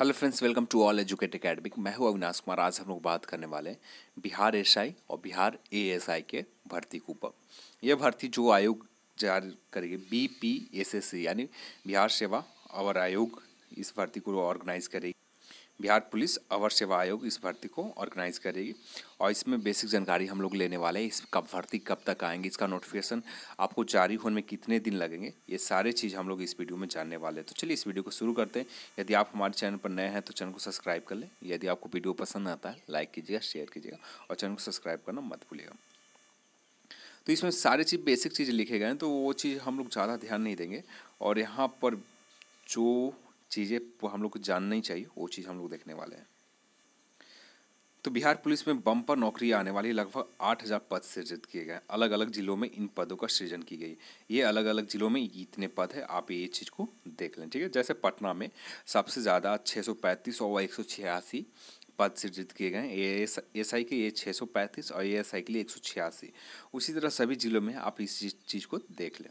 hello friends welcome to all Educate Academic मैं हूं अविनाश कुमार आज हम लोग बात करने वाले हैं बिहार एस और बिहार ए के भर्ती के ऊपर यह भर्ती जो आयोग जारी करेगी B P S S C यानी बिहार सेवा और आयोग इस भर्ती को ऑर्गेनाइज करेगी बिहार पुलिस अवर सेवा आयोग इस भर्ती को ऑर्गेनाइज करेगी और इसमें बेसिक जानकारी हम लोग लेने वाले हैं इस कब भर्ती कब तक आएंगी इसका नोटिफिकेशन आपको जारी होने में कितने दिन लगेंगे ये सारे चीज़ हम लोग इस वीडियो में जानने वाले हैं तो चलिए इस वीडियो को शुरू करते हैं यदि आप हमारे चैनल पर नए हैं तो चैनल को सब्सक्राइब कर लें यदि आपको वीडियो पसंद आता है लाइक कीजिएगा शेयर कीजिएगा और चैनल को सब्सक्राइब करना मत भूलिएगा तो इसमें सारे चीज़ बेसिक चीज़ें लिखे गए हैं तो वो चीज़ हम लोग ज़्यादा ध्यान नहीं देंगे और यहाँ पर जो चीज़ें हम लोग को जानना ही चाहिए वो चीज़ हम लोग देखने वाले हैं तो बिहार पुलिस में बम पर नौकरी आने वाली लगभग आठ हज़ार पद सृजित किए गए अलग अलग ज़िलों में इन पदों का सृजन की गई ये अलग अलग ज़िलों में इतने पद है आप ये चीज़ को देख लें ठीक है जैसे पटना में सबसे ज़्यादा छः सौ पैंतीस और एक सौ छियासी पद सृजित किए गए एस एस आई के ये छः सौ पैंतीस और ए एस आई के लिए एक सौ छियासी उसी तरह सभी ज़िलों में आप इस चीज़ को देख लें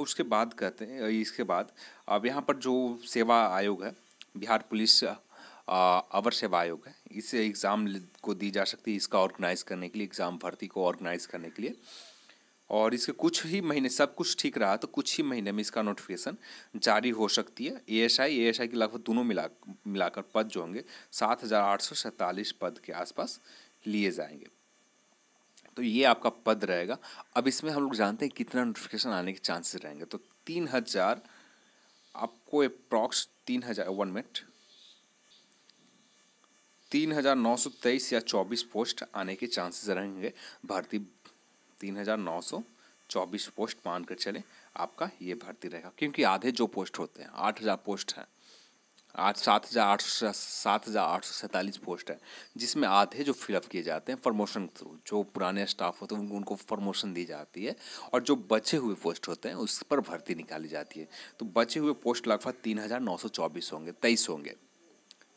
उसके बाद कहते हैं इसके बाद अब यहाँ पर जो सेवा आयोग है बिहार पुलिस अवर सेवा आयोग है इसे एग्ज़ाम को दी जा सकती है इसका ऑर्गेनाइज करने के लिए एग्ज़ाम भर्ती को ऑर्गेनाइज करने के लिए और इसके कुछ ही महीने सब कुछ ठीक रहा तो कुछ ही महीने में इसका नोटिफिकेशन जारी हो सकती है ए A S I S I के लगभग दोनों मिला मिलाकर पद जो होंगे सात हज़ार आठ सौ सैंतालीस पद के आसपास लिए जाएंगे तो ये आपका पद रहेगा अब इसमें हम लोग जानते हैं कितना नोटिफिकेशन आने के चांसेस रहेंगे तो तीन हज़ार आपको अप्रॉक्स तीन हज़ार वन मिनट तीन हज़ार नौ सौ तेईस या चौबीस पोस्ट आने के चांसेस रहेंगे भर्ती तीन हज़ार नौ सौ चौबीस पोस्ट मानकर चले आपका ये भर्ती रहेगा क्योंकि आधे जो पोस्ट होते हैं आठ हज़ार पोस्ट हैं आज सात हज़ार आठ सौ सात हज़ार आठ सौ सैंतालीस पोस्ट है जिसमें आधे जो फिलअप किए जाते हैं प्रमोशन के थ्रू जो पुराने स्टाफ होते हैं उनको प्रमोशन दी जाती है और जो बचे हुए पोस्ट होते हैं उस पर भर्ती निकाली जाती है तो बचे हुए पोस्ट लगभग तीन हज़ार नौ सौ चौबीस होंगे तेईस होंगे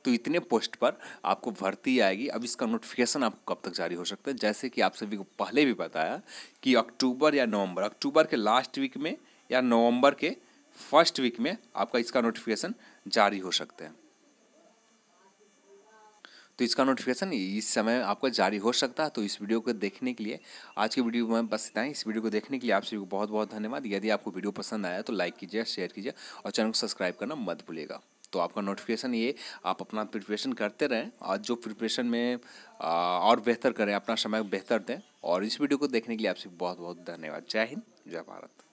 तो इतने पोस्ट पर आपको भर्ती आएगी अब इसका नोटिफिकेशन आपको कब तक जारी हो सकता है जैसे कि आप सभी को पहले भी बताया कि अक्टूबर या नवंबर अक्टूबर के लास्ट वीक में या नवंबर के फर्स्ट वीक में आपका इसका नोटिफिकेशन जारी हो सकते हैं तो इसका नोटिफिकेशन इस समय आपका जारी हो सकता है तो इस वीडियो को देखने के लिए आज की वीडियो में बस इतना ही इस वीडियो को देखने के लिए आप सभी को बहुत बहुत धन्यवाद यदि आपको वीडियो पसंद आया तो लाइक कीजिए शेयर कीजिए और चैनल को सब्सक्राइब करना मत भूलिएगा तो आपका नोटिफिकेशन ये आप अपना प्रिपरेशन करते रहें और जो प्रिपरेशन में आ, और बेहतर करें अपना समय बेहतर दें और इस वीडियो को देखने के लिए आप सभी बहुत बहुत धन्यवाद जय हिंद जय भारत